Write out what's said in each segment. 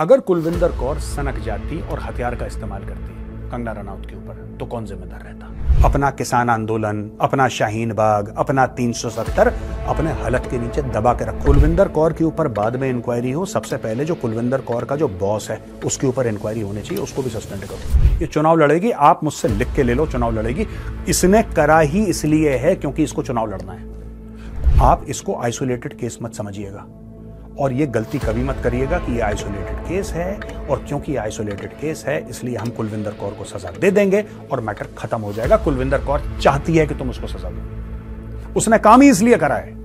अगर कुलविंदर कौर सनक जाती और हथियार का इस्तेमाल करती कंगना रनौत के ऊपर तो कौन जिम्मेदार रहता अपना किसान आंदोलन अपना शाहीन बाग अपना 370 अपने हलक के नीचे दबा के रखो कुलविंदर कौर के ऊपर बाद में इंक्वायरी हो सबसे पहले जो कुलविंदर कौर का जो बॉस है उसके ऊपर इंक्वायरी होनी चाहिए उसको भी सस्पेंड करो ये चुनाव लड़ेगी आप मुझसे लिख के ले लो चुनाव लड़ेगी इसने करा ही इसलिए है क्योंकि इसको चुनाव लड़ना है आप इसको आइसोलेटेड केस मत समझिएगा और ये गलती कभी मत करिएगा कि ये आइसोलेटेड केस है और क्योंकि ये आइसोलेटेड केस है इसलिए हम कुलविंदर कौर को सजा दे देंगे और मैटर खत्म हो जाएगा कुलविंदर कौर चाहती है कि तुम उसको सजा दो उसने काम ही इसलिए करा है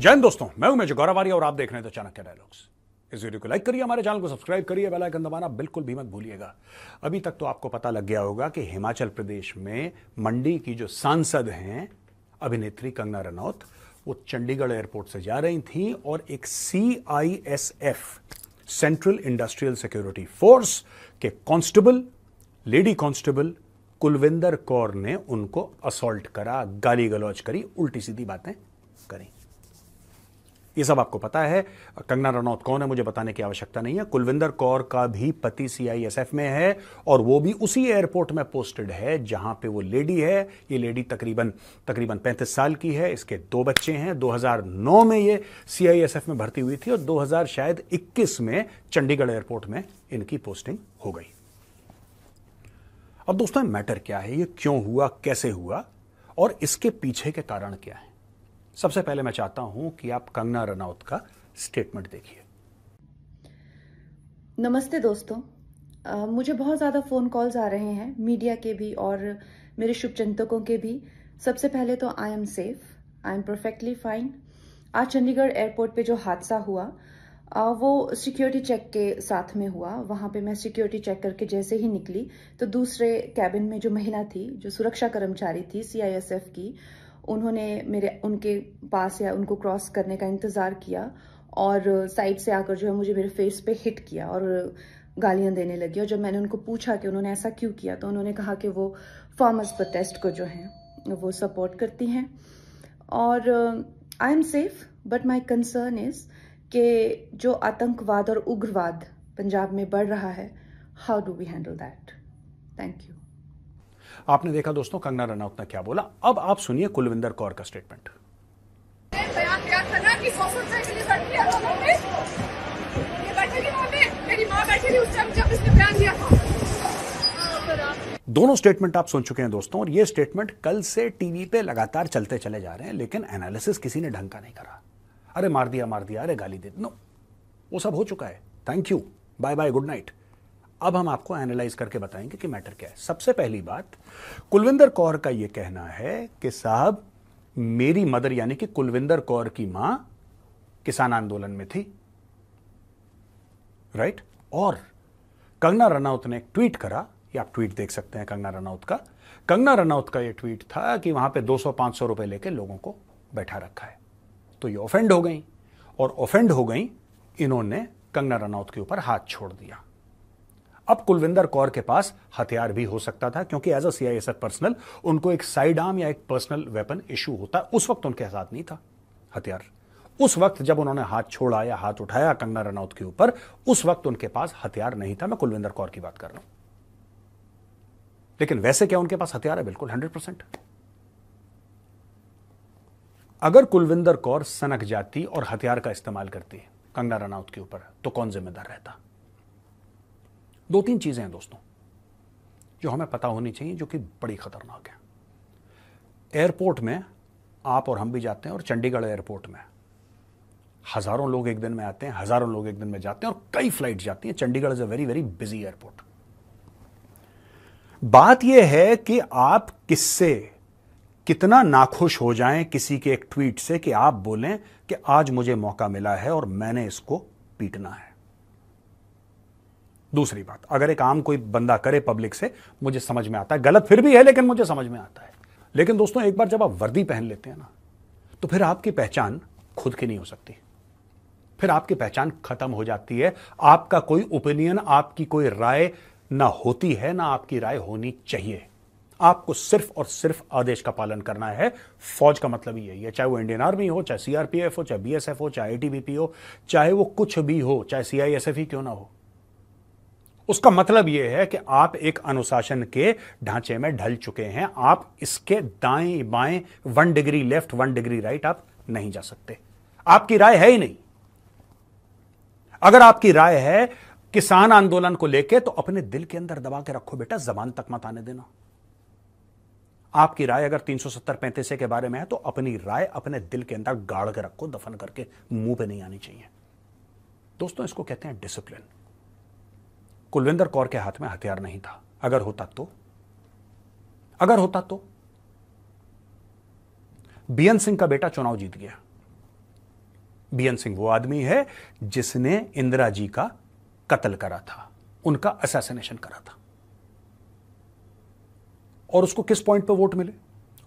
जैन दोस्तों मैं हूं मेजर गौरवारी और आप देख रहे हैं चाणक्य डायलॉग्स इस वीडियो को लाइक करिए हमारे चैनल को सब्सक्राइब करिए बेल आइकन दबाना बिल्कुल भी मत भूलिएगा अभी तक तो आपको पता लग गया होगा कि हिमाचल प्रदेश में मंडी की जो सांसद हैं अभिनेत्री कंगना रनौत वो चंडीगढ़ एयरपोर्ट से जा रही थी और एक C I S F central industrial security force के constable lady constable Kulwinder Kaur ने उनको असोल्ट करा गाली गलौज करी उल्टी सीधी बातें करी ये सब आपको पता है कंगना रनौत कौन है मुझे बताने की आवश्यकता नहीं है कुलविंदर कौर का भी पति सीआईएसएफ में है और वो भी उसी एयरपोर्ट में पोस्टेड है जहां पे वो लेडी है ये लेडी तकरीबन तकरीबन 35 साल की है इसके दो बच्चे हैं 2009 में ये सीआईएसएफ में भर्ती हुई थी और दो शायद इक्कीस में चंडीगढ़ एयरपोर्ट में इनकी पोस्टिंग हो गई अब दोस्तों मैटर क्या है ये क्यों हुआ कैसे हुआ और इसके पीछे के कारण क्या है सबसे पहले मैं चाहता हूं कि आप कंगना रनौत का स्टेटमेंट देखिए नमस्ते दोस्तों आ, मुझे बहुत ज़्यादा फ़ोन कॉल्स आ रहे हैं मीडिया के भी और मेरे शुभचिंतकों के भी सबसे पहले तो I am safe I am perfectly fine आज चंडीगढ़ एयरपोर्ट पे जो हादसा हुआ वो सिक्योरिटी चेक के साथ में हुआ वहां पे मैं सिक्योरिटी चेक करके जैसे ही निकली तो दूसरे कैबिन में जो महिला थी जो सुरक्षा कर्मचारी थी सीआईएसएफ की उन्होंने मेरे उनके पास या उनको क्रॉस करने का इंतज़ार किया और साइड से आकर जो है मुझे मेरे फेस पे हिट किया और गालियां देने लगी और जब मैंने उनको पूछा कि उन्होंने ऐसा क्यों किया तो उन्होंने कहा कि वो फार्मर्स प्रोटेस्ट को जो है वो सपोर्ट करती हैं और I am safe but my concern is के जो आतंकवाद और उग्रवाद पंजाब में बढ़ रहा है how do we handle that thank you आपने देखा दोस्तों कंगना रनौत ने क्या बोला अब आप सुनिए कुलविंदर कौर का स्टेटमेंट दोनों स्टेटमेंट आप सुन चुके हैं दोस्तों और ये स्टेटमेंट कल से टीवी पे लगातार चलते चले जा रहे हैं लेकिन एनालिसिस किसी ने ढंग का नहीं करा अरे मार दिया मार दिया अरे गाली दे नो वो सब हो चुका है thank you bye bye good night अब हम आपको एनालाइज करके बताएंगे कि मैटर क्या है सबसे पहली बात कुलविंदर कौर का यह कहना है कि साहब मेरी मदर यानी कि कुलविंदर कौर की मां किसान आंदोलन में थी राइट और कंगना रनौत ने ट्वीट करा ये आप ट्वीट देख सकते हैं कंगना रनौत का कंगना रनौत का ये ट्वीट था कि वहां पे 200-500 रुपए लेके लोगों को बैठा रखा है तो ये ऑफेंड हो गई और ऑफेंड हो गई इन्होंने कंगना रनौत के ऊपर हाथ छोड़ दिया अब कुलविंदर कौर के पास हथियार भी हो सकता था क्योंकि as a C I personal उनको एक साइड आर्म या एक पर्सनल वेपन इशू होता उस वक्त उनके साथ नहीं था हथियार उस वक्त जब उन्होंने हाथ छोड़ा या हाथ उठाया कंगना रनौत के ऊपर उस वक्त उनके पास हथियार नहीं था मैं कुलविंदर कौर की बात कर रहा हूं लेकिन वैसे क्या उनके पास हथियार है बिल्कुल हंड्रेड परसेंट अगर कुलविंदर कौर सनक जाती और हथियार का इस्तेमाल करती कंगना रनौत के ऊपर तो कौन जिम्मेदार रहता दो तीन चीज़ें हैं दोस्तों जो हमें पता होनी चाहिए जो कि बड़ी खतरनाक है एयरपोर्ट में आप और हम भी जाते हैं और चंडीगढ़ एयरपोर्ट में हज़ारों लोग एक दिन में आते हैं हज़ारों लोग एक दिन में जाते हैं और कई फ्लाइट जाती हैं Chandigarh is a very very busy airport बात यह है कि आप किससे कितना नाखुश हो जाएं किसी के एक ट्वीट से कि आप बोलें कि आज मुझे मौका मिला है और मैंने इसको पीटना है दूसरी बात अगर एक आम कोई बंदा करे पब्लिक से मुझे समझ में आता है गलत फिर भी है लेकिन मुझे समझ में आता है लेकिन दोस्तों एक बार जब आप वर्दी पहन लेते हैं ना तो फिर आपकी पहचान खुद की नहीं हो सकती फिर आपकी पहचान खत्म हो जाती है आपका कोई ओपिनियन आपकी कोई राय ना होती है ना आपकी राय होनी चाहिए आपको सिर्फ और सिर्फ आदेश का पालन करना है फौज का मतलब ही यही है चाहे वो इंडियन आर्मी हो चाहे सीआरपीएफ हो चाहे बीएसएफ हो चाहे एटीबीपी हो चाहे वो कुछ भी हो चाहे सीआईएसएफ ही क्यों ना हो उसका मतलब यह है कि आप एक अनुशासन के ढांचे में ढल चुके हैं आप इसके दाएं बाएं one degree left one degree right आप नहीं जा सकते आपकी राय है ही नहीं अगर आपकी राय है किसान आंदोलन को लेकर तो अपने दिल के अंदर दबा के रखो बेटा जबान तक मत आने देना आपकी राय अगर तीन सौ सत्तर पैंतीस के बारे में है तो अपनी राय अपने दिल के अंदर गाड़ के रखो दफन करके मुंह पे नहीं आनी चाहिए दोस्तों इसको कहते हैं डिसिप्लिन कुलविंदर कौर के हाथ में हथियार नहीं था अगर होता तो अगर होता तो बीएन सिंह का बेटा चुनाव जीत गया बीएन सिंह वो आदमी है जिसने इंदिरा जी का कत्ल करा था उनका असैसिनेशन करा था और उसको किस पॉइंट पर वोट मिले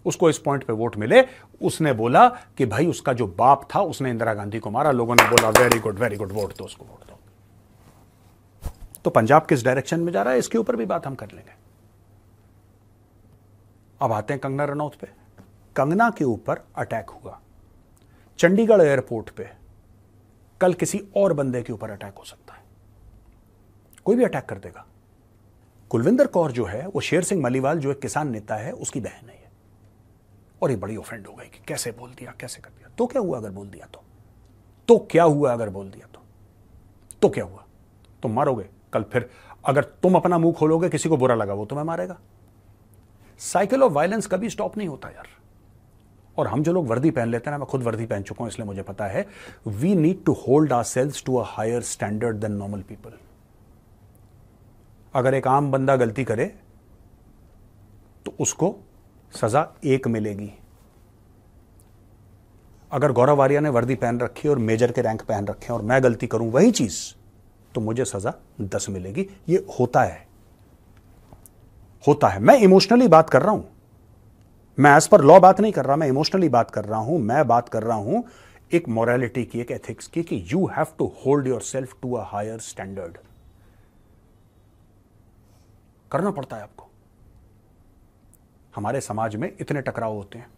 उसको इस पॉइंट पे वोट मिले उसने बोला कि भाई उसका जो बाप था उसने इंदिरा गांधी को मारा लोगों ने बोला very good very good vote दो उसको वोट दो तो पंजाब किस डायरेक्शन में जा रहा है इसके ऊपर भी बात हम कर लेंगे अब आते हैं कंगना रनौत पे कंगना के ऊपर अटैक हुआ चंडीगढ़ एयरपोर्ट पे कल किसी और बंदे के ऊपर अटैक हो सकता है कोई भी अटैक कर देगा कुलविंदर कौर जो है वो शेर सिंह मलीवाल जो एक किसान नेता है उसकी बहन है और ये बड़ी ऑफेंड हो गई कि कैसे बोल दिया कैसे कर दिया तो क्या हुआ अगर बोल दिया तो तो क्या हुआ अगर बोल दिया तो तो क्या हुआ तुम मारोगे कल फिर अगर तुम अपना मुंह खोलोगे किसी को बुरा लगा वो तुम्हें मारेगा साइकिल ऑफ वायलेंस कभी स्टॉप नहीं होता यार और हम जो लोग वर्दी पहन लेते हैं ना मैं खुद वर्दी पहन चुका हूं इसलिए मुझे पता है we need to hold our selves to a higher standard than normal people अगर एक आम बंदा गलती करे तो उसको सजा एक मिलेगी अगर गौरव आर्या ने वर्दी पहन रखी और मेजर के रैंक पहन रखे और मैं गलती करूं वही चीज़ तो मुझे सजा दस मिलेगी ये होता है होता है मैं इमोशनली बात कर रहा हूं मैं एज पर लॉ बात नहीं कर रहा मैं इमोशनली बात कर रहा हूं मैं बात कर रहा हूं एक मॉरेलिटी की एक एथिक्स की कि you have to hold yourself to a higher standard करना पड़ता है आपको हमारे समाज में इतने टकराव होते हैं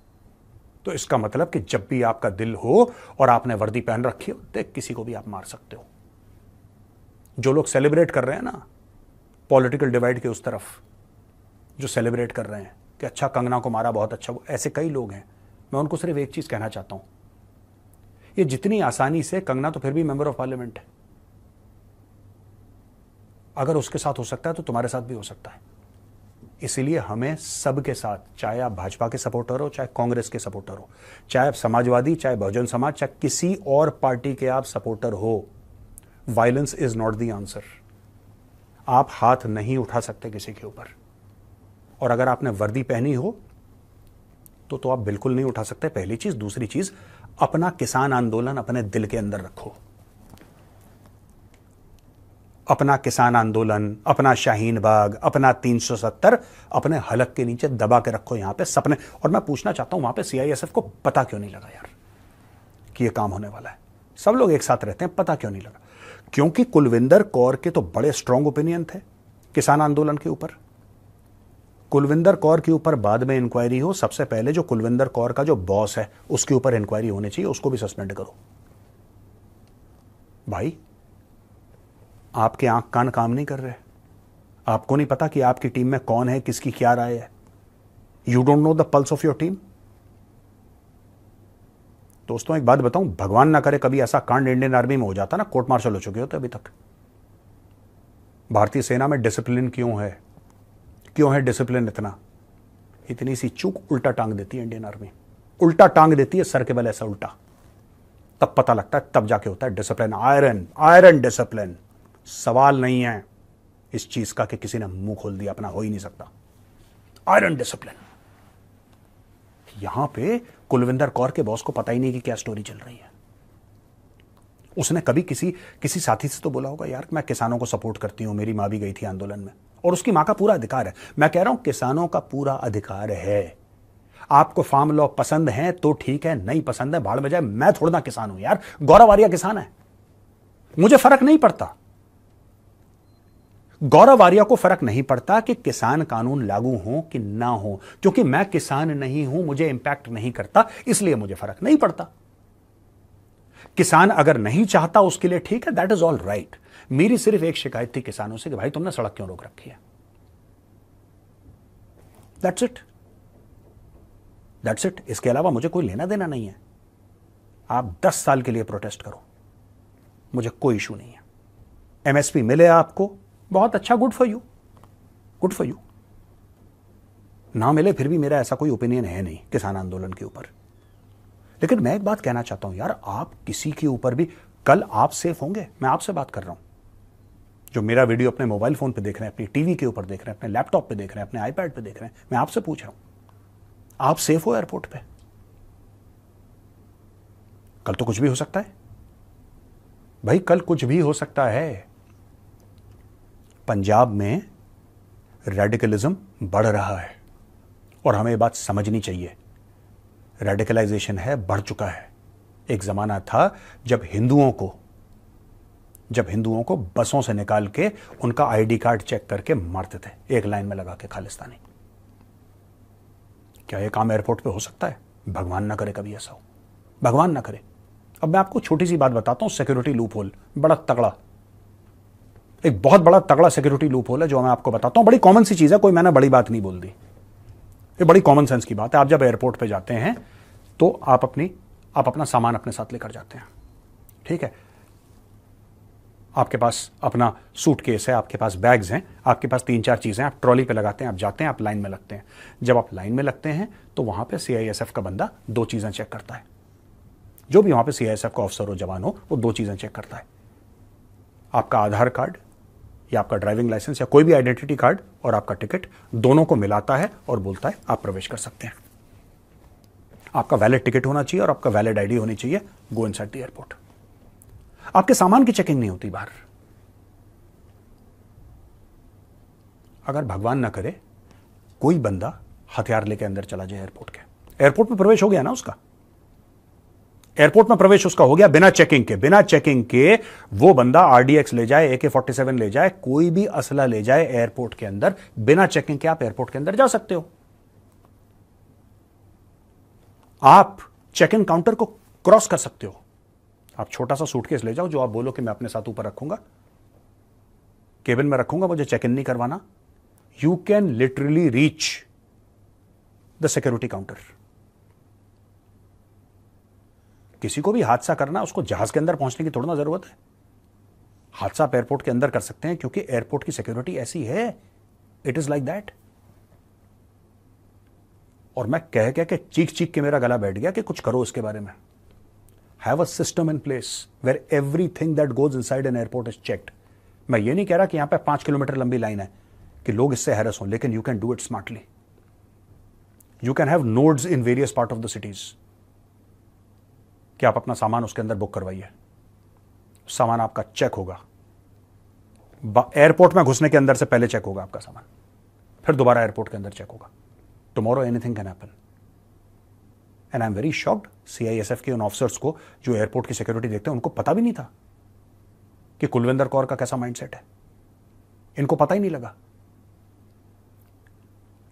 तो इसका मतलब कि जब भी आपका दिल हो और आपने वर्दी पहन रखी हो तो किसी को भी आप मार सकते हो जो लोग सेलिब्रेट कर रहे हैं ना पॉलिटिकल डिवाइड के उस तरफ जो सेलिब्रेट कर रहे हैं कि अच्छा कंगना को मारा बहुत अच्छा ऐसे कई लोग हैं मैं उनको सिर्फ एक चीज़ कहना चाहता हूँ ये जितनी आसानी से कंगना तो फिर भी मेंबर ऑफ पार्लियामेंट है अगर उसके साथ हो सकता है तो तुम्हारे साथ भी हो सकता है इसीलिए हमें सबके साथ चाहे आप भाजपा के सपोर्टर हो चाहे कांग्रेस के सपोर्टर हो चाहे आप समाजवादी चाहे बहुजन समाज चाहे किसी और पार्टी के आप सपोर्टर हो violence is not the answer आप हाथ नहीं उठा सकते किसी के ऊपर और अगर आपने वर्दी पहनी हो तो तो आप बिल्कुल नहीं उठा सकते पहली चीज दूसरी चीज अपना किसान आंदोलन अपने दिल के अंदर रखो अपना किसान आंदोलन अपना शाहीन बाग अपना 370 अपने हलक के नीचे दबा के रखो यहां पे सपने और मैं पूछना चाहता हूं वहां पे सीआईएसएफ को पता क्यों नहीं लगा यार कि ये काम होने वाला है सब लोग एक साथ रहते हैं पता क्यों नहीं लगा क्योंकि कुलविंदर कौर के तो बड़े स्ट्रांग ओपिनियन थे किसान आंदोलन के ऊपर कुलविंदर कौर के ऊपर बाद में इंक्वायरी हो सबसे पहले जो कुलविंदर कौर का जो बॉस है उसके ऊपर इंक्वायरी होनी चाहिए उसको भी सस्पेंड करो भाई आपके आंख कान काम नहीं कर रहे आपको नहीं पता कि आपकी टीम में कौन है किसकी क्या राय है you don't know the pulse of your team दोस्तों एक बात बताऊं भगवान ना करे कभी ऐसा कांड इंडियन आर्मी में हो जाता ना कोर्ट मार्शल हो चुके होते तो अभी तक भारतीय सेना में डिसिप्लिन क्यों है क्यों है डिसिप्लिन इतना इतनी सी चूक उल्टा टांग देती है इंडियन आर्मी उल्टा टांग देती है सर के बल ऐसा उल्टा तब पता लगता है तब जाके होता है डिसिप्लिन आयरन आयरन डिसिप्लिन सवाल नहीं है इस चीज का कि किसी ने मुंह खोल दिया अपना हो ही नहीं सकता आयरन डिसिप्लिन यहां पे कुलविंदर कौर के बॉस को पता ही नहीं कि क्या स्टोरी चल रही है उसने कभी किसी किसी साथी से तो बोला होगा यार मैं किसानों को सपोर्ट करती हूं मेरी मां भी गई थी आंदोलन में और उसकी मां का पूरा अधिकार है मैं कह रहा हूं किसानों का पूरा अधिकार है आपको फार्म लॉ पसंद है तो ठीक है नहीं पसंद है भाड़ में जाए मैं थोड़ा ना किसान हूं यार गौरव आर्या किसान है मुझे फर्क नहीं पड़ता गौरव आर्या को फर्क नहीं पड़ता कि किसान कानून लागू हो कि ना हो क्योंकि मैं किसान नहीं हूं मुझे इंपैक्ट नहीं करता इसलिए मुझे फर्क नहीं पड़ता किसान अगर नहीं चाहता उसके लिए ठीक है दैट इज ऑल राइट मेरी सिर्फ एक शिकायत थी किसानों से कि भाई तुमने सड़क क्यों रोक रखी है दैट्स इट दैट्स इट इसके अलावा मुझे कोई लेना देना नहीं है आप 10 साल के लिए प्रोटेस्ट करो मुझे कोई इशू नहीं है एमएसपी मिले आपको बहुत अच्छा good for you good for you ना मिले फिर भी मेरा ऐसा कोई ओपिनियन है नहीं किसान आंदोलन के ऊपर लेकिन मैं एक बात कहना चाहता हूं यार आप किसी के ऊपर भी कल आप सेफ होंगे मैं आपसे बात कर रहा हूं जो मेरा वीडियो अपने मोबाइल फोन पे देख रहे हैं अपनी टीवी के ऊपर देख रहे हैं अपने लैपटॉप पे देख रहे हैं अपने आईपैड पे देख रहे हैं मैं आपसे पूछ रहा हूं आप सेफ हो एयरपोर्ट पे कल तो कुछ भी हो सकता है भाई कल कुछ भी हो सकता है पंजाब में रेडिकलिज्म बढ़ रहा है और हमें ये बात समझनी चाहिए रेडिकलाइजेशन है बढ़ चुका है एक ज़माना था जब हिंदुओं को जब हिंदुओं को बसों से निकाल के उनका आईडी कार्ड चेक करके मारते थे एक लाइन में लगा के खालिस्तानी क्या यह काम एयरपोर्ट पे हो सकता है भगवान ना करे कभी ऐसा हो भगवान ना करे अब मैं आपको छोटी सी बात बताता हूं सिक्योरिटी लूप होल बड़ा तगड़ा एक बहुत बड़ा तगड़ा सिक्योरिटी लूप होल है जो मैं आपको बताता हूं बड़ी कॉमन सी चीज़ है कोई मैंने बड़ी बात नहीं बोल दी ये बड़ी कॉमन सेंस की बात है आप जब एयरपोर्ट पर जाते हैं तो आप अपनी आप अपना सामान अपने साथ लेकर जाते हैं ठीक है आपके पास अपना सूटकेस है आपके पास बैग्स हैं आपके पास तीन चार चीज़ें हैं आप ट्रॉली पे लगाते हैं आप जाते हैं आप लाइन में लगते हैं जब आप लाइन में लगते हैं तो वहां पे सीआईएसएफ का बंदा दो चीज़ें चेक करता है जो भी वहां पे सीआईएसएफ का ऑफिसर हो जवान हो वो दो चीज़ें चेक करता है आपका आधार कार्ड या आपका ड्राइविंग लाइसेंस या कोई भी आइडेंटिटी कार्ड और आपका टिकट दोनों को मिलाता है और बोलता है आप प्रवेश कर सकते हैं आपका वैलिड टिकट होना चाहिए और आपका वैलिड आईडी होनी चाहिए गो इन द एयरपोर्ट आपके सामान की चेकिंग नहीं होती बाहर अगर भगवान ना करे कोई बंदा हथियार लेके अंदर चला जाए एयरपोर्ट के एयरपोर्ट में प्रवेश हो गया ना उसका एयरपोर्ट में प्रवेश उसका हो गया बिना चेकिंग के बिना चेकिंग के वो बंदा आरडीएक्स ले जाए एके फोर्टी सेवन ले जाए कोई भी असला ले जाए एयरपोर्ट के अंदर बिना चेकिंग के आप एयरपोर्ट के अंदर जा सकते हो आप चेक इन काउंटर को क्रॉस कर सकते हो आप छोटा सा सूटकेस ले जाओ जो आप बोलो कि मैं अपने साथ ऊपर रखूंगा केबिन में रखूंगा मुझे चेक इन नहीं करवाना you can literally reach the security counter किसी को भी हादसा करना उसको जहाज के अंदर पहुंचने की थोड़ी ना जरूरत है हादसा आप एयरपोर्ट के अंदर कर सकते हैं क्योंकि एयरपोर्ट की सिक्योरिटी ऐसी है इट इज लाइक दैट और मैं कह कह के चीख चीख के मेरा गला बैठ गया कि कुछ करो इसके बारे में have a system in place where everything that goes inside an airport is checked मैं ये नहीं कह रहा कि यहां पर पांच किलोमीटर लंबी लाइन है कि लोग इससे हैरस हों लेकिन you can do it smartly you can have nodes in various part of the cities कि आप अपना सामान उसके अंदर बुक करवाइए सामान आपका चेक होगा एयरपोर्ट में घुसने के अंदर से पहले चेक होगा आपका सामान फिर दोबारा एयरपोर्ट के अंदर चेक होगा tomorrow anything can happen and I am very shocked CISF के उन ऑफिसर्स को जो एयरपोर्ट की सिक्योरिटी देखते हैं उनको पता भी नहीं था कि कुलविंदर कौर का कैसा माइंडसेट है इनको पता ही नहीं लगा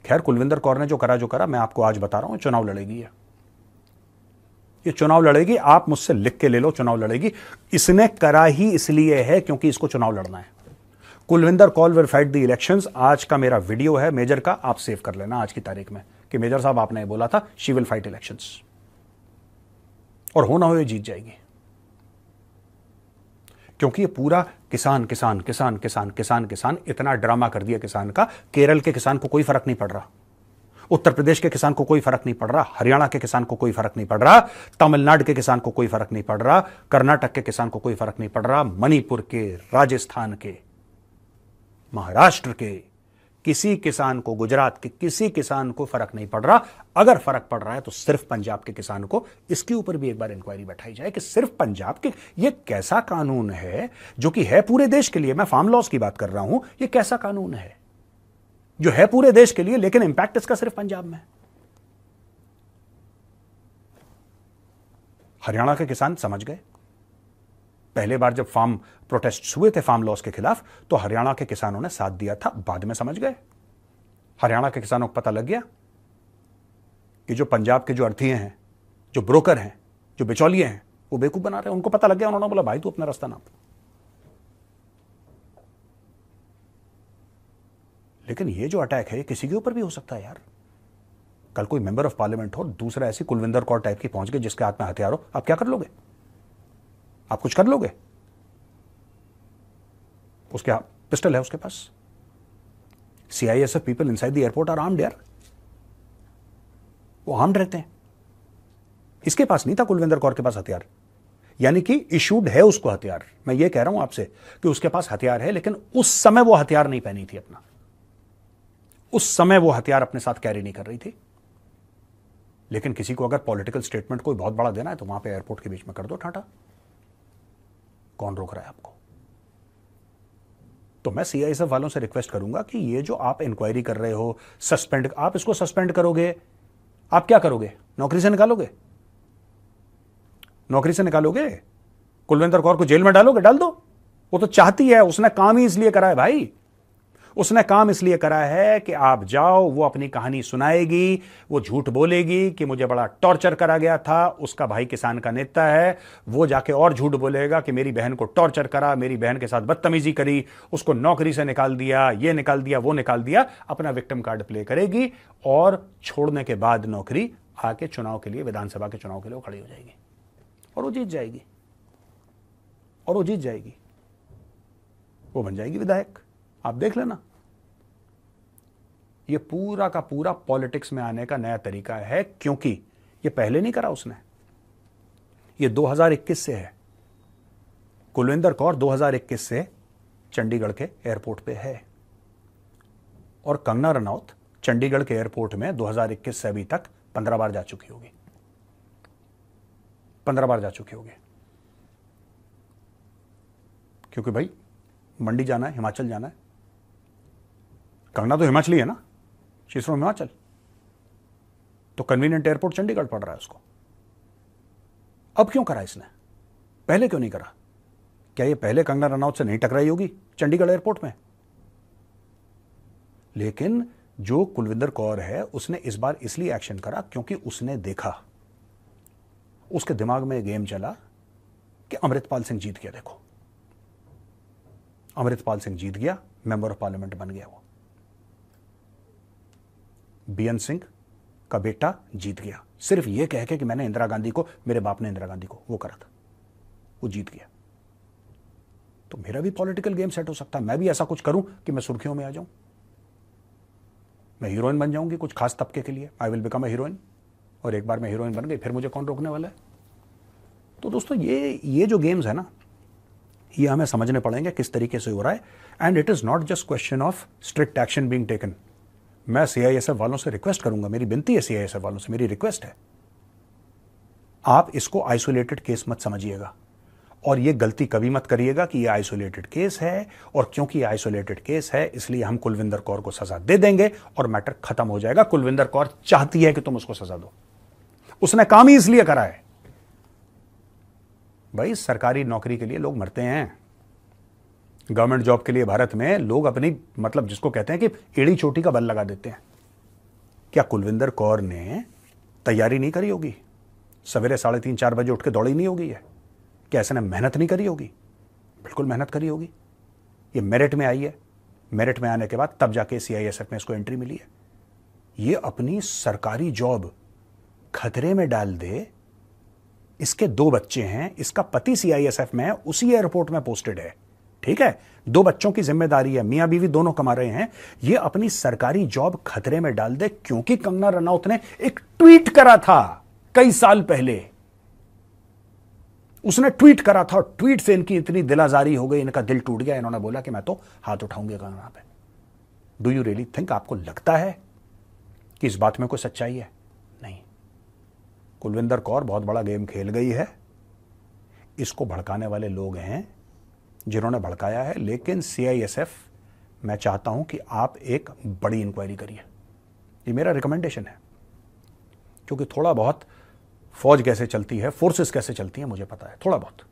खैर कुलविंदर कौर ने जो करा जो करा मैं आपको आज बता रहा हूं चुनाव लड़ेगी है ये चुनाव लड़ेगी आप मुझसे लिख के ले लो चुनाव लड़ेगी इसने करा ही इसलिए है क्योंकि इसको चुनाव लड़ना है Kulvinder Kaur will fight the election आज का मेरा वीडियो है मेजर का आप सेव कर लेना आज की तारीख में कि मेजर साहब आपने बोला था शी विल फाइट इलेक्शन और होना हो ये जीत जाएगी क्योंकि ये पूरा किसान किसान किसान किसान किसान किसान इतना ड्रामा कर दिया किसान का केरल के किसान को कोई फर्क नहीं पड़ रहा उत्तर प्रदेश के किसान को कोई फर्क नहीं पड़ रहा हरियाणा के किसान को कोई फर्क नहीं पड़ रहा तमिलनाडु के किसान को कोई फर्क नहीं पड़ रहा कर्नाटक के किसान को कोई फर्क नहीं पड़ रहा मणिपुर के राजस्थान के महाराष्ट्र के किसी किसान को गुजरात के किसी किसान को फर्क नहीं पड़ रहा अगर फर्क पड़ रहा है तो सिर्फ पंजाब के किसान को इसके ऊपर भी एक बार इंक्वायरी बैठाई जाए कि सिर्फ पंजाब के ये कैसा कानून है जो कि है पूरे देश के लिए मैं फार्म लॉस की बात कर रहा हूं ये कैसा कानून है जो है पूरे देश के लिए लेकिन इंपैक्ट इसका सिर्फ पंजाब में है हरियाणा के किसान समझ गए पहले बार जब फार्म प्रोटेस्ट हुए थे फार्म लॉस के खिलाफ तो हरियाणा के किसानों ने साथ दिया था बाद में समझ गए हरियाणा के किसानों को पता लग गया कि जो पंजाब के जो अर्थीय हैं जो ब्रोकर हैं जो बिचौलिए हैं वो बेकूफ बना रहे हैं उनको पता लग गया उन्होंने बोला भाई तू अपना रास्ता ना नाप लेकिन ये जो अटैक है ये किसी के ऊपर भी हो सकता है यार कल कोई मेंबर ऑफ पार्लियामेंट हो दूसरा ऐसी कुलविंदर कौर टाइप की पहुंच गई जिसके हाथ में हथियार हो आप क्या कर लोगे आप कुछ कर लोगे उसके हाँ, पिस्टल है उसके पास CISF people inside the airport are armed यार वो आर्म्ड रहते हैं इसके पास नहीं था कुलविंदर कौर के पास हथियार यानी कि इशूड है उसको हथियार मैं ये कह रहा हूं आपसे कि उसके पास हथियार है लेकिन उस समय वो हथियार नहीं पहनी थी अपना उस समय वो हथियार अपने साथ कैरी नहीं कर रही थी लेकिन किसी को अगर पॉलिटिकल स्टेटमेंट कोई बहुत बड़ा देना है तो वहां पे एयरपोर्ट के बीच में कर दो ठाटा कौन रोक रहा है आपको तो मैं सीआईएसएफ वालों से रिक्वेस्ट करूंगा कि ये जो आप इंक्वायरी कर रहे हो सस्पेंड आप इसको सस्पेंड करोगे आप क्या करोगे नौकरी से निकालोगे नौकरी से निकालोगे कुलविंदर कौर को जेल में डालोगे डाल दो वो तो चाहती है उसने काम ही इसलिए करा है भाई उसने काम इसलिए करा है कि आप जाओ वो अपनी कहानी सुनाएगी वो झूठ बोलेगी कि मुझे बड़ा टॉर्चर करा गया था उसका भाई किसान का नेता है वो जाके और झूठ बोलेगा कि मेरी बहन को टॉर्चर करा मेरी बहन के साथ बदतमीजी करी उसको नौकरी से निकाल दिया ये निकाल दिया वो निकाल दिया अपना विक्टम कार्ड प्ले करेगी और छोड़ने के बाद नौकरी आके चुनाव के लिए विधानसभा के चुनाव के लिए खड़ी हो जाएगी और वो जीत जाएगी और वो जीत जाएगी वो बन जाएगी विधायक आप देख लेना ये पूरा का पूरा पॉलिटिक्स में आने का नया तरीका है क्योंकि ये पहले नहीं करा उसने ये 2021 से है कुलविंदर कौर 2021 से चंडीगढ़ के एयरपोर्ट पे है और कंगना रनौत चंडीगढ़ के एयरपोर्ट में 2021 से अभी तक पंद्रह बार जा चुकी होगी पंद्रह बार जा चुकी होगी क्योंकि भाई मंडी जाना है हिमाचल जाना है कंगना तो हिमाचली है ना शीज फ्रॉम हिमाचल तो कन्वीनियंट एयरपोर्ट चंडीगढ़ पड़ रहा है उसको अब क्यों करा इसने पहले क्यों नहीं करा क्या ये पहले कंगना रनौत से नहीं टकराई होगी चंडीगढ़ एयरपोर्ट में लेकिन जो कुलविंदर कौर है उसने इस बार इसलिए एक्शन करा क्योंकि उसने देखा उसके दिमाग में गेम चला कि अमृतपाल सिंह जीत गया देखो अमृतपाल सिंह जीत गया मेंबर ऑफ पार्लियामेंट बन गया वो बीएन सिंह का बेटा जीत गया सिर्फ यह कह के कि मैंने इंदिरा गांधी को मेरे बाप ने इंदिरा गांधी को वो करा था वो जीत गया तो मेरा भी पॉलिटिकल गेम सेट हो सकता है मैं भी ऐसा कुछ करूं कि मैं सुर्खियों में आ जाऊं मैं हीरोइन बन जाऊंगी कुछ खास तबके के लिए I will become a heroine और एक बार मैं हीरोइन बन गई फिर मुझे कौन रोकने वाला है तो दोस्तों ये ये जो गेम्स है ना ये हमें समझने पड़ेंगे किस तरीके से हो रहा है and it is not just question of strict action being taken मैं सीआईएसएफ वालों से रिक्वेस्ट करूंगा मेरी बिनती है सीआईएसएफ वालों से मेरी रिक्वेस्ट है आप इसको आइसोलेटेड केस मत समझिएगा और यह गलती कभी मत करिएगा कि यह आइसोलेटेड केस है और क्योंकि यह आइसोलेटेड केस है इसलिए हम कुलविंदर कौर को सजा दे देंगे और मैटर खत्म हो जाएगा कुलविंदर कौर चाहती है कि तुम उसको सजा दो उसने काम ही इसलिए करा है भाई सरकारी नौकरी के लिए लोग मरते हैं गवर्नमेंट जॉब के लिए भारत में लोग अपनी मतलब जिसको कहते हैं कि एड़ी चोटी का बल लगा देते हैं क्या कुलविंदर कौर ने तैयारी नहीं करी होगी सवेरे साढ़े तीन चार बजे उठ के दौड़ी नहीं होगी है क्या ऐसे ने मेहनत नहीं करी होगी बिल्कुल मेहनत करी होगी ये मेरिट में आई है मेरिट में आने के बाद तब जाके सी में इसको एंट्री मिली है ये अपनी सरकारी जॉब खतरे में डाल दे इसके दो बच्चे हैं इसका पति सीआईएसएफ में है उसी एयरपोर्ट में पोस्टेड है ठीक है दो बच्चों की जिम्मेदारी है मियां बीवी दोनों कमा रहे हैं ये अपनी सरकारी जॉब खतरे में डाल दे क्योंकि कंगना रनौत ने एक ट्वीट करा था कई साल पहले उसने ट्वीट करा था और ट्वीट से इनकी इतनी दिलाजारी हो गई इनका दिल टूट गया इन्होंने बोला कि मैं तो हाथ उठाऊंगी कंगना पे डू यू रियली थिंक आपको लगता है कि इस बात में कोई सच्चाई है नहीं कुलविंदर कौर बहुत बड़ा गेम खेल गई है इसको भड़काने वाले लोग हैं जिन्होंने भड़काया है लेकिन सी मैं चाहता हूं कि आप एक बड़ी इंक्वायरी करिए ये मेरा रिकमेंडेशन है क्योंकि थोड़ा बहुत फौज कैसे चलती है फोर्सेस कैसे चलती हैं मुझे पता है थोड़ा बहुत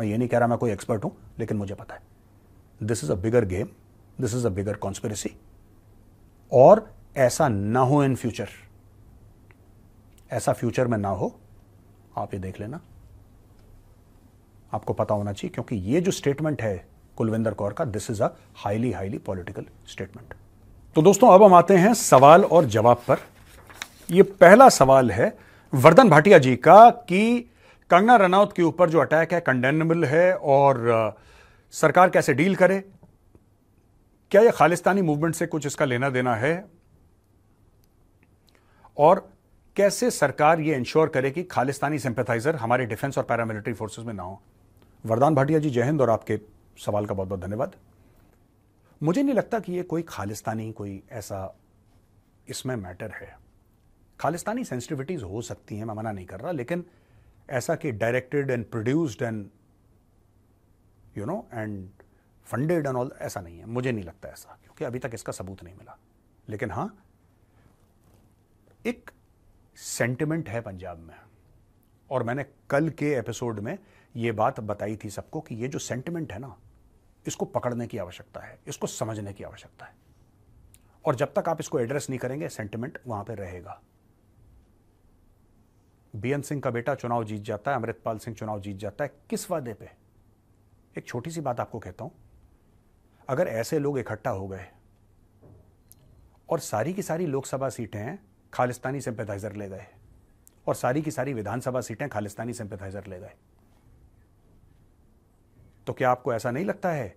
मैं ये नहीं कह रहा मैं कोई एक्सपर्ट हूं लेकिन मुझे पता है this is a bigger game this is a bigger conspiracy और ऐसा ना हो इन फ्यूचर ऐसा फ्यूचर में ना हो आप ये देख लेना आपको पता होना चाहिए क्योंकि ये जो स्टेटमेंट है कुलविंदर कौर का this is a highly highly political statement तो दोस्तों अब हम आते हैं सवाल और जवाब पर यह पहला सवाल है वर्धन भाटिया जी का कि कंगना रनौत के ऊपर जो अटैक है कंडेनेबल है और सरकार कैसे डील करे क्या यह खालिस्तानी मूवमेंट से कुछ इसका लेना देना है और कैसे सरकार ये इंश्योर करे कि खालिस्तानी सिंपथाइजर हमारे डिफेंस और पैरामिलिट्री फोर्सेस में ना हो वरदान भाटिया जी जय हिंद और आपके सवाल का बहुत बहुत धन्यवाद मुझे नहीं लगता कि ये कोई खालिस्तानी कोई ऐसा इसमें मैटर है खालिस्तानी सेंसिटिविटीज़ हो सकती हैं मैं मना नहीं कर रहा लेकिन ऐसा कि directed and produced and you know and funded and all ऐसा नहीं है मुझे नहीं लगता ऐसा क्योंकि अभी तक इसका सबूत नहीं मिला लेकिन हाँ एक सेंटिमेंट है पंजाब में और मैंने कल के एपिसोड में ये बात बताई थी सबको कि ये जो सेंटिमेंट है ना इसको पकड़ने की आवश्यकता है इसको समझने की आवश्यकता है और जब तक आप इसको एड्रेस नहीं करेंगे सेंटिमेंट वहां पर रहेगा बीएन सिंह का बेटा चुनाव जीत जाता है अमृतपाल सिंह चुनाव जीत जाता है किस वादे पे एक छोटी सी बात आपको कहता हूं अगर ऐसे लोग इकट्ठा हो गए और सारी की सारी लोकसभा सीटें खालिस्तानी सिंपेथाइजर ले गए और सारी की सारी विधानसभा सीटें खालिस्तानी सिंपेथाइजर ले गए तो क्या आपको ऐसा नहीं लगता है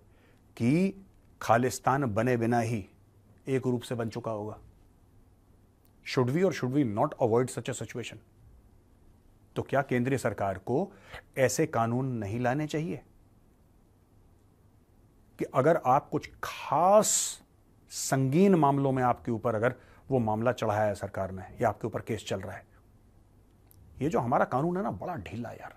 कि खालिस्तान बने बिना ही एक रूप से बन चुका होगा शुड वी और should we not avoid such situation situation तो क्या केंद्रीय सरकार को ऐसे कानून नहीं लाने चाहिए कि अगर आप कुछ खास संगीन मामलों में आपके ऊपर अगर वो मामला चढ़ाया है सरकार ने या आपके ऊपर केस चल रहा है ये जो हमारा कानून है ना बड़ा ढीला यार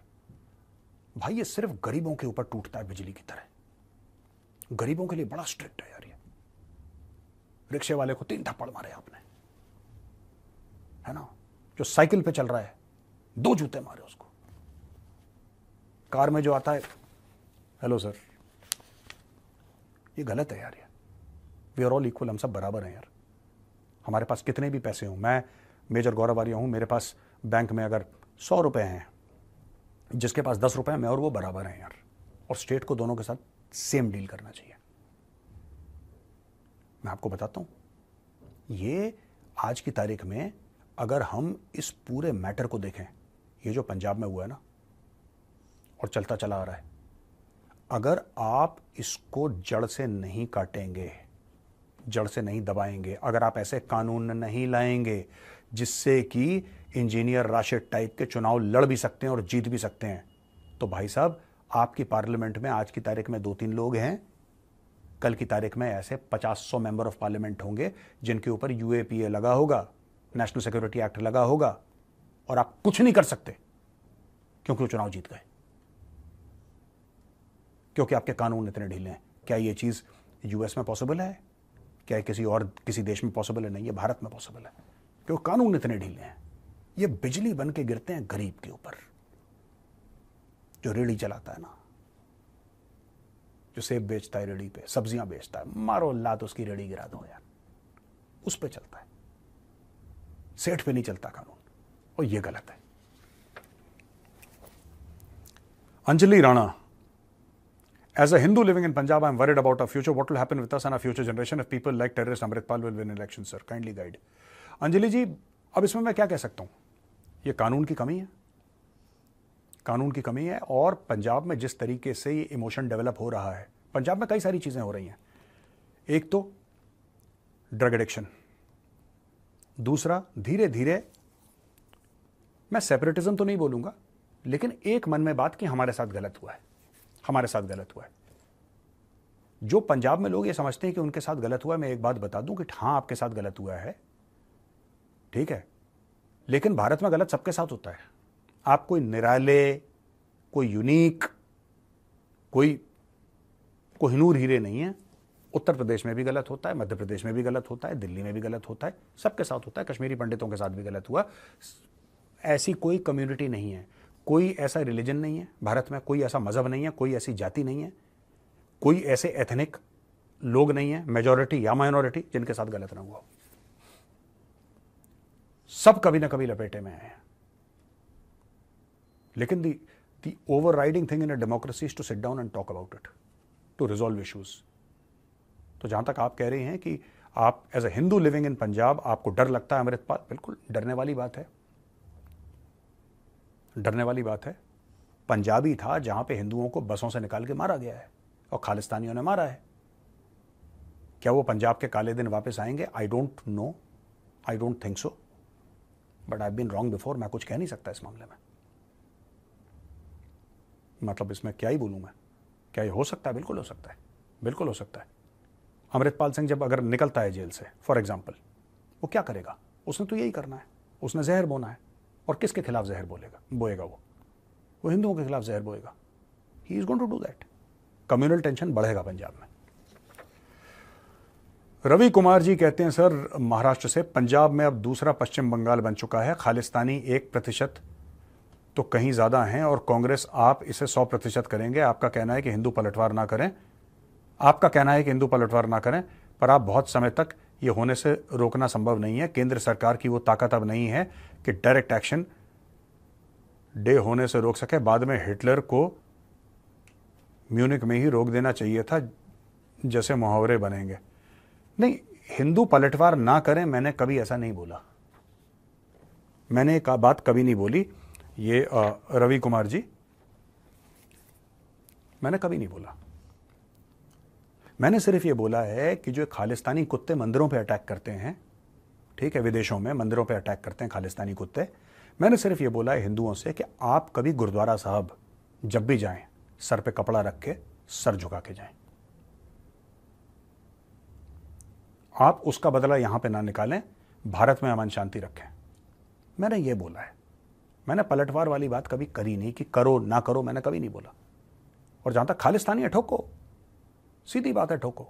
भाई ये सिर्फ गरीबों के ऊपर टूटता है बिजली की तरह गरीबों के लिए बड़ा स्ट्रिक्ट है यार ये रिक्शे वाले को तीन थप्पड़ मारे आपने है ना जो साइकिल पे चल रहा है दो जूते मारे उसको कार में जो आता है हेलो सर ये गलत है यार ये वी आर ऑल इक्वल हम सब बराबर हैं यार हमारे पास कितने भी पैसे हों मैं मेजर गौरव आर्य हूँ मेरे पास बैंक में अगर सौ रुपये हैं जिसके पास दस रुपए में मैं और वो बराबर है यार और स्टेट को दोनों के साथ सेम डील करना चाहिए मैं आपको बताता हूं ये आज की तारीख में अगर हम इस पूरे मैटर को देखें ये जो पंजाब में हुआ है ना और चलता चला आ रहा है अगर आप इसको जड़ से नहीं काटेंगे जड़ से नहीं दबाएंगे अगर आप ऐसे कानून नहीं लाएंगे जिससे कि इंजीनियर राशिद टाइप के चुनाव लड़ भी सकते हैं और जीत भी सकते हैं तो भाई साहब आपकी पार्लियामेंट में आज की तारीख में दो तीन लोग हैं कल की तारीख में ऐसे पचास सौ मेंबर ऑफ पार्लियामेंट होंगे जिनके ऊपर यूएपीए लगा होगा नेशनल सिक्योरिटी एक्ट लगा होगा और आप कुछ नहीं कर सकते क्योंकि वो चुनाव जीत गए क्योंकि आपके कानून इतने ढीले हैं क्या ये चीज़ यूएस में पॉसिबल है क्या किसी और किसी देश में पॉसिबल है नहीं ये भारत में पॉसिबल है क्योंकि कानून इतने ढीले हैं ये बिजली बन के गिरते हैं गरीब के ऊपर जो रेड़ी चलाता है ना जो सेब बेचता है रेड़ी पे सब्जियां बेचता है मारो लात उसकी रेड़ी गिरा दो यार उस पे चलता है सेठ पे नहीं चलता कानून और ये गलत है Anjali Rana As a Hindu living in Punjab, I'm worried about our future. What will happen with us and our future generation if people like terrorist Amritpal will win election, sir? Kindly guide. Anjali ji, अब इसमें मैं क्या कह सकता हूँ ये कानून की कमी है कानून की कमी है और पंजाब में जिस तरीके से ये इमोशन डेवलप हो रहा है पंजाब में कई सारी चीज़ें हो रही हैं एक तो ड्रग एडिक्शन दूसरा धीरे धीरे मैं सेपरेटिज्म तो नहीं बोलूँगा लेकिन एक मन में बात कि हमारे साथ गलत हुआ है हमारे साथ गलत हुआ है जो पंजाब में लोग ये समझते हैं कि उनके साथ गलत हुआ है मैं एक बात बता दूं कि हाँ आपके साथ गलत हुआ है ठीक है लेकिन भारत में गलत सबके साथ होता है आप कोई निराले कोई यूनिक कोई कोहिनूर हीरे नहीं है उत्तर प्रदेश में भी गलत होता है मध्य प्रदेश में भी गलत होता है दिल्ली में भी गलत होता है सबके साथ होता है कश्मीरी पंडितों के साथ भी गलत हुआ ऐसी कोई कम्युनिटी नहीं है कोई ऐसा रिलीजन नहीं है भारत में कोई ऐसा मज़हब नहीं है कोई ऐसी जाति नहीं है कोई ऐसे एथनिक लोग नहीं है मेजोरिटी या माइनॉरिटी जिनके साथ गलत ना हुआ हो सब कभी ना कभी लपेटे में आए हैं लेकिन the overriding thing in a democracy is to sit down and talk about it to resolve issues तो जहां तक आप कह रहे हैं कि आप as a Hindu living in Punjab आपको डर लगता है अमृतपाल बिल्कुल डरने वाली बात है डरने वाली बात है पंजाबी था जहां पे हिंदुओं को बसों से निकाल के मारा गया है और खालिस्तानियों ने मारा है क्या वो पंजाब के काले दिन वापस आएंगे I don't know I don't think so but I been wrong before मैं कुछ कह नहीं सकता इस मामले में मतलब इसमें क्या ही बोलूँ मैं क्या ये हो सकता है बिल्कुल हो सकता है बिल्कुल हो सकता है अमृतपाल सिंह जब अगर निकलता है जेल से फॉर एग्जाम्पल वो क्या करेगा उसने तो यही करना है उसने जहर बोना है और किसके खिलाफ जहर बोलेगा बोएगा वो वो हिंदुओं के खिलाफ जहर बोएगा he is going to do that communal tension बढ़ेगा पंजाब में रवि कुमार जी कहते हैं सर महाराष्ट्र से पंजाब में अब दूसरा पश्चिम बंगाल बन चुका है खालिस्तानी एक प्रतिशत तो कहीं ज़्यादा हैं और कांग्रेस आप इसे सौ प्रतिशत करेंगे आपका कहना है कि हिंदू पलटवार ना करें आपका कहना है कि हिंदू पलटवार ना करें पर आप बहुत समय तक ये होने से रोकना संभव नहीं है केंद्र सरकार की वो ताकत अब नहीं है कि डायरेक्ट एक्शन डे होने से रोक सके बाद में हिटलर को म्यूनिक में ही रोक देना चाहिए था जैसे मुहावरे बनेंगे नहीं हिंदू पलटवार ना करें मैंने कभी ऐसा नहीं बोला मैंने एक बात कभी नहीं बोली ये रवि कुमार जी मैंने कभी नहीं बोला मैंने सिर्फ ये बोला है कि जो खालिस्तानी कुत्ते मंदिरों पे अटैक करते हैं ठीक है विदेशों में मंदिरों पे अटैक करते हैं खालिस्तानी कुत्ते मैंने सिर्फ ये बोला है हिंदुओं से कि आप कभी गुरुद्वारा साहब जब भी जाएं सर पे कपड़ा रख के सर झुका के जाएं आप उसका बदला यहां पे ना निकालें भारत में अमन शांति रखें मैंने ये बोला है मैंने पलटवार वाली बात कभी करी नहीं कि करो ना करो मैंने कभी नहीं बोला और जहां तक खालिस्तानी है ठोको सीधी बात है ठोको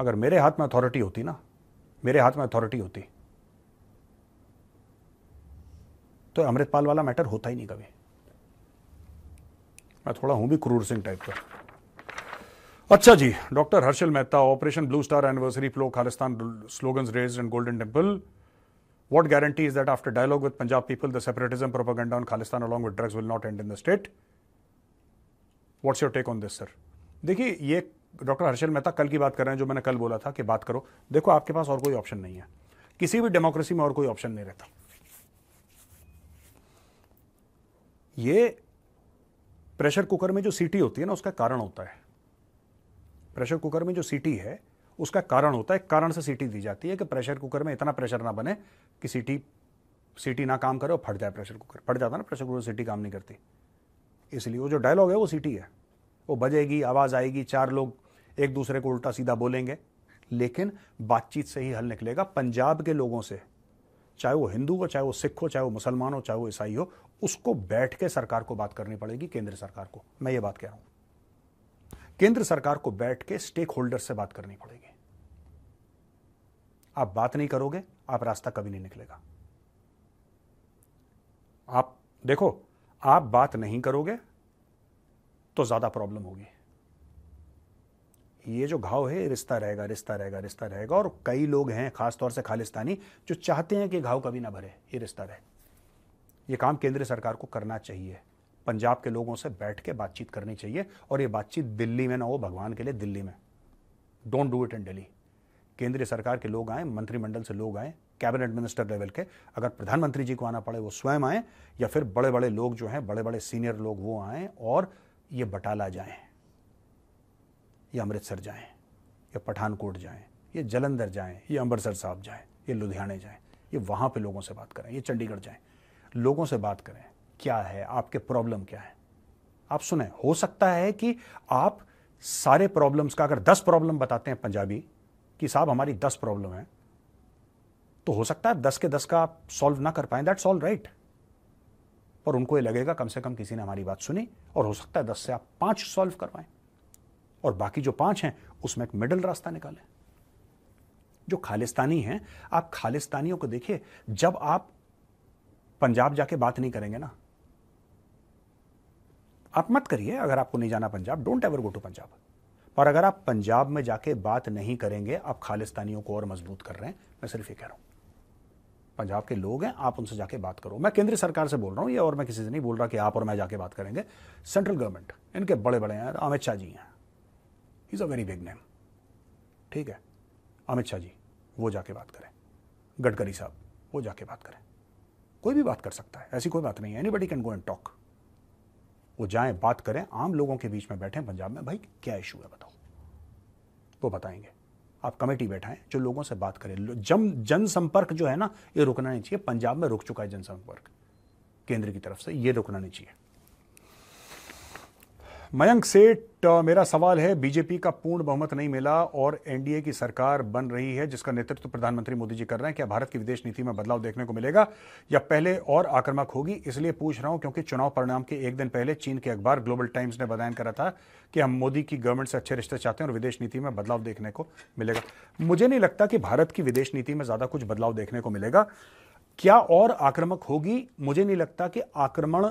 अगर मेरे हाथ में अथॉरिटी होती ना मेरे हाथ में अथॉरिटी होती तो अमृतपाल वाला मैटर होता ही नहीं कभी मैं थोड़ा हूं भी क्रूर सिंह टाइप का अच्छा जी doctor Harshal Mehta Operation Blue Star anniversary flow Khalistan slogans raise in Golden Temple what guarantee is that after dialogue with Punjab people the separatism propaganda on Khalistan along with drugs will not end in the state What's your take on this sir देखिए ये doctor Harshal Mehta कल की बात कर रहे हैं जो मैंने कल बोला था कि बात करो देखो आपके पास और कोई ऑप्शन नहीं है किसी भी डेमोक्रेसी में और कोई ऑप्शन नहीं रहता ये प्रेशर कुकर में जो सीटी होती है ना उसका कारण होता है प्रेशर कुकर में जो सीटी है उसका कारण होता है कारण से सीटी दी जाती है कि प्रेशर कुकर में इतना प्रेशर ना बने कि सीटी सीटी ना काम करे और फट जाए प्रेशर कुकर फट जाता है ना प्रेशर कुकर सीटी काम नहीं करती इसलिए वो जो डायलॉग है वो सीटी है वो बजेगी आवाज़ आएगी चार लोग एक दूसरे को उल्टा सीधा बोलेंगे लेकिन बातचीत से ही हल निकलेगा पंजाब के लोगों से चाहे वो हिंदू हो चाहे वो सिख हो चाहे वो मुसलमान हो चाहे वो ईसाई हो उसको बैठ के सरकार को बात करनी पड़ेगी केंद्र सरकार को मैं ये बात कह रहा हूँ केंद्र सरकार को बैठ के स्टेक होल्डर से बात करनी पड़ेगी आप बात नहीं करोगे आप रास्ता कभी नहीं निकलेगा आप देखो आप बात नहीं करोगे तो ज्यादा प्रॉब्लम होगी ये जो घाव है रिश्ता रहेगा रिश्ता रहेगा रिश्ता रहेगा और कई लोग हैं खासतौर से खालिस्तानी जो चाहते हैं कि घाव कभी ना भरे ये रिश्ता रहे ये काम केंद्र सरकार को करना चाहिए पंजाब के लोगों से बैठ के बातचीत करनी चाहिए और ये बातचीत दिल्ली में ना हो भगवान के लिए दिल्ली में don't do it in Delhi केंद्रीय सरकार के लोग आए मंत्रिमंडल से लोग आए कैबिनेट मिनिस्टर लेवल के अगर प्रधानमंत्री जी को आना पड़े वो स्वयं आए या फिर बड़े बड़े लोग जो हैं बड़े बड़े सीनियर लोग वो आए और ये बटाला जाए ये अमृतसर जाए ये पठानकोट जाए ये जलंधर जाए ये अमृतसर साहब जाए ये लुधियाने जाए ये वहाँ पे लोगों से बात करें ये चंडीगढ़ जाए लोगों से बात करें क्या है आपके प्रॉब्लम क्या है आप सुने हो सकता है कि आप सारे प्रॉब्लम्स का अगर दस प्रॉब्लम बताते हैं पंजाबी कि साहब हमारी दस प्रॉब्लम है तो हो सकता है दस के दस का आप सॉल्व ना कर पाए दैट्स ऑल राइट पर उनको ये लगेगा कम से कम किसी ने हमारी बात सुनी और हो सकता है दस से आप पांच सॉल्व करवाएं और बाकी जो पांच हैं उसमें एक मिडल रास्ता निकालें जो खालिस्तानी हैं आप खालिस्तानियों को देखिए जब आप पंजाब जाके बात नहीं करेंगे ना आप मत करिए अगर आपको नहीं जाना Punjab don't ever go to Punjab पर अगर आप पंजाब में जाके बात नहीं करेंगे आप खालिस्तानियों को और मजबूत कर रहे हैं मैं सिर्फ ये कह रहा हूं पंजाब के लोग हैं आप उनसे जाके बात करो मैं केंद्र सरकार से बोल रहा हूँ ये और मैं किसी से नहीं बोल रहा कि आप और मैं जाके बात करेंगे सेंट्रल गवर्नमेंट इनके बड़े बड़े हैं अमित शाह जी हैं is a very big name ठीक है अमित शाह जी वो जाके बात करें गडकरी साहब वो जाके बात करें कोई भी बात कर सकता है ऐसी कोई बात नहीं है anybody can go and talk वो जाएं बात करें आम लोगों के बीच में बैठे पंजाब में भाई क्या इशू है बताओ वो बताएंगे आप कमेटी बैठाएं जो लोगों से बात करें जम जनसंपर्क जो है ना ये रुकना नहीं चाहिए पंजाब में रुक चुका है जनसंपर्क केंद्र की तरफ से ये रुकना नहीं चाहिए मयंक सेठ मेरा सवाल है बीजेपी का पूर्ण बहुमत नहीं मिला और एनडीए की सरकार बन रही है जिसका नेतृत्व तो प्रधानमंत्री मोदी जी कर रहे हैं क्या भारत की विदेश नीति में बदलाव देखने को मिलेगा या पहले और आक्रामक होगी इसलिए पूछ रहा हूं क्योंकि चुनाव परिणाम के एक दिन पहले चीन के अखबार ग्लोबल टाइम्स ने बयान करा था कि हम मोदी की गवर्नमेंट से अच्छे रिश्ते चाहते हैं और विदेश नीति में बदलाव देखने को मिलेगा मुझे नहीं लगता कि भारत की विदेश नीति में ज्यादा कुछ बदलाव देखने को मिलेगा क्या और आक्रामक होगी मुझे नहीं लगता कि आक्रमण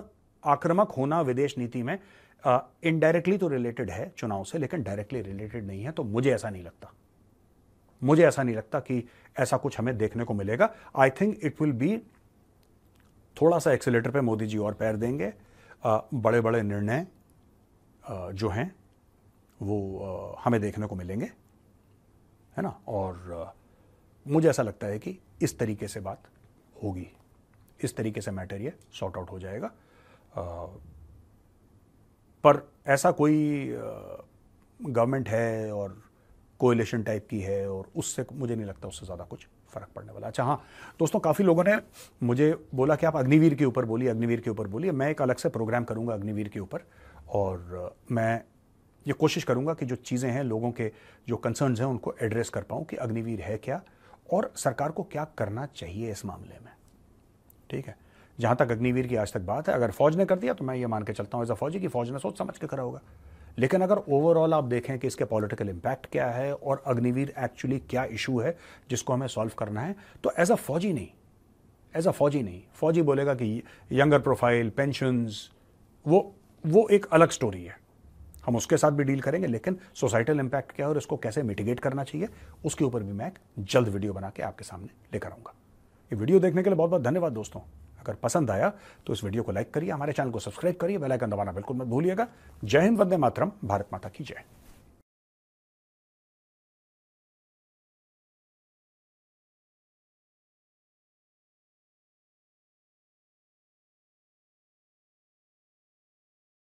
आक्रामक होना विदेश नीति में इनडायरेक्टली तो रिलेटेड है चुनाव से लेकिन डायरेक्टली रिलेटेड नहीं है तो मुझे ऐसा नहीं लगता मुझे ऐसा नहीं लगता कि ऐसा कुछ हमें देखने को मिलेगा I think it will be थोड़ा सा एक्सीटर पे मोदी जी और पैर देंगे आ, बड़े बड़े निर्णय जो हैं वो आ, हमें देखने को मिलेंगे है ना और आ, मुझे ऐसा लगता है कि इस तरीके से बात होगी इस तरीके से मैटर ये सॉर्ट आउट हो जाएगा पर ऐसा कोई गवर्नमेंट है और कोलेशन टाइप की है और उससे मुझे नहीं लगता उससे ज़्यादा कुछ फ़र्क पड़ने वाला अच्छा हाँ दोस्तों काफ़ी लोगों ने मुझे बोला कि आप अग्निवीर के ऊपर बोलिए अग्निवीर के ऊपर बोलिए मैं एक अलग से प्रोग्राम करूँगा अग्निवीर के ऊपर और मैं ये कोशिश करूँगा कि जो चीज़ें हैं लोगों के जो कंसर्न्स हैं उनको एड्रेस कर पाऊँ कि अग्निवीर है क्या और सरकार को क्या करना चाहिए इस मामले में ठीक है जहाँ तक अग्निवीर की आज तक बात है अगर फौज ने कर दिया तो मैं ये मान के चलता हूँ एज अ फौजी की फौज ने सोच समझ के करा होगा लेकिन अगर ओवरऑल आप देखें कि इसके पॉलिटिकल इम्पैक्ट क्या है और अग्निवीर एक्चुअली क्या इशू है जिसको हमें सॉल्व करना है तो एज अ फौजी नहीं एज अ फौजी नहीं फौजी बोलेगा कि यंगर प्रोफाइल पेंशन वो वो एक अलग स्टोरी है हम उसके साथ भी डील करेंगे लेकिन सोसाइटल इम्पैक्ट क्या है और इसको कैसे मिटिगेट करना चाहिए उसके ऊपर भी मैं एक जल्द वीडियो बना के आपके सामने लेकर आऊँगा ये वीडियो देखने के लिए बहुत बहुत धन्यवाद दोस्तों अगर पसंद आया तो इस वीडियो को लाइक करिए हमारे चैनल को सब्सक्राइब करिए बेल आइकन दबाना बिल्कुल मत भूलिएगा जय हिंद वंदे मातरम भारत माता की जय